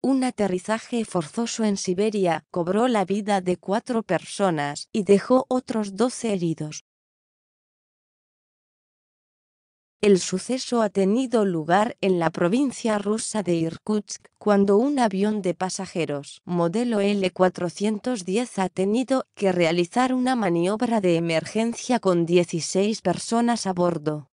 Un aterrizaje forzoso en Siberia cobró la vida de cuatro personas y dejó otros doce heridos. El suceso ha tenido lugar en la provincia rusa de Irkutsk cuando un avión de pasajeros, modelo L-410, ha tenido que realizar una maniobra de emergencia con 16 personas a bordo.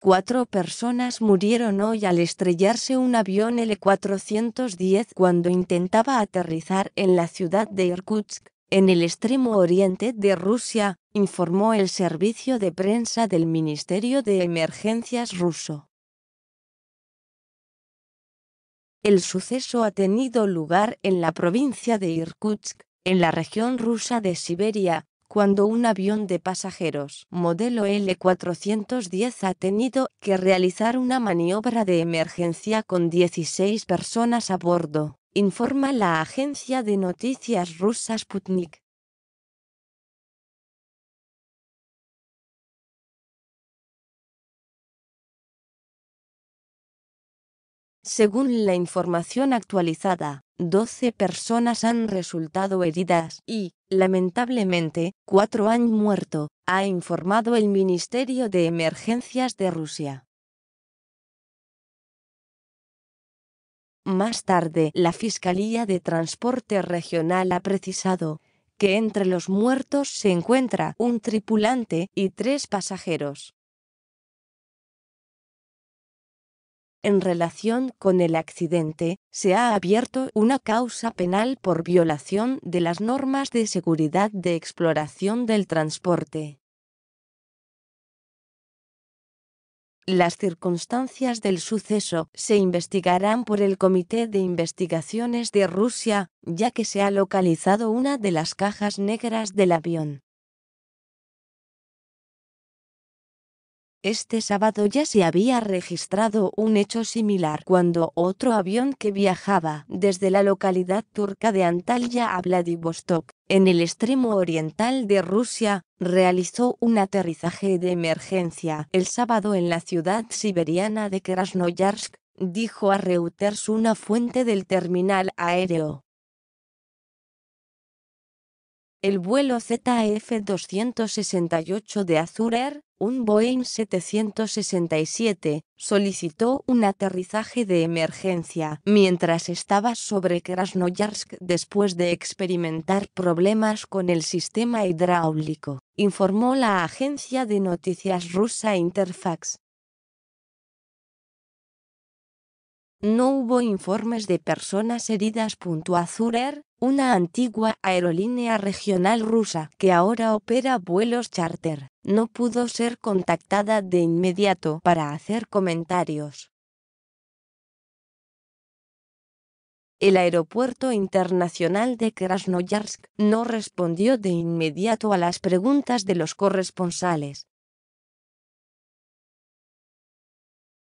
Cuatro personas murieron hoy al estrellarse un avión L-410 cuando intentaba aterrizar en la ciudad de Irkutsk, en el extremo oriente de Rusia, informó el servicio de prensa del Ministerio de Emergencias ruso. El suceso ha tenido lugar en la provincia de Irkutsk, en la región rusa de Siberia, cuando un avión de pasajeros modelo L410 ha tenido que realizar una maniobra de emergencia con 16 personas a bordo, informa la agencia de noticias rusa Sputnik. Según la información actualizada, 12 personas han resultado heridas y Lamentablemente, cuatro han muerto, ha informado el Ministerio de Emergencias de Rusia. Más tarde, la Fiscalía de Transporte Regional ha precisado que entre los muertos se encuentra un tripulante y tres pasajeros. En relación con el accidente, se ha abierto una causa penal por violación de las normas de seguridad de exploración del transporte. Las circunstancias del suceso se investigarán por el Comité de Investigaciones de Rusia, ya que se ha localizado una de las cajas negras del avión. Este sábado ya se había registrado un hecho similar cuando otro avión que viajaba desde la localidad turca de Antalya a Vladivostok, en el extremo oriental de Rusia, realizó un aterrizaje de emergencia el sábado en la ciudad siberiana de Krasnoyarsk, dijo a Reuters una fuente del terminal aéreo. El vuelo ZF-268 de Azur Air, un Boeing 767, solicitó un aterrizaje de emergencia mientras estaba sobre Krasnoyarsk después de experimentar problemas con el sistema hidráulico, informó la agencia de noticias rusa Interfax. No hubo informes de personas heridas. Azurer, una antigua aerolínea regional rusa que ahora opera vuelos charter, no pudo ser contactada de inmediato para hacer comentarios. El Aeropuerto Internacional de Krasnoyarsk no respondió de inmediato a las preguntas de los corresponsales,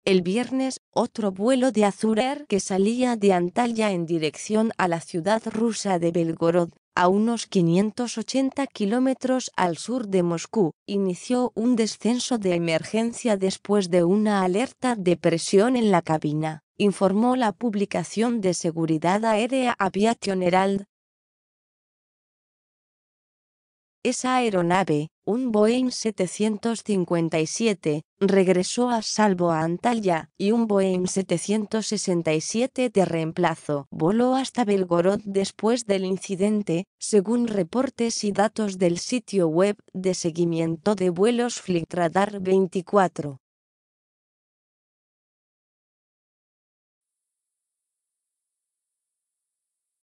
El viernes, otro vuelo de Azur Air que salía de Antalya en dirección a la ciudad rusa de Belgorod, a unos 580 kilómetros al sur de Moscú, inició un descenso de emergencia después de una alerta de presión en la cabina, informó la publicación de seguridad aérea Aviation Herald, Esa aeronave, un Boeing 757, regresó a salvo a Antalya y un Boeing 767 de reemplazo voló hasta Belgorod después del incidente, según reportes y datos del sitio web de seguimiento de vuelos flightradar 24.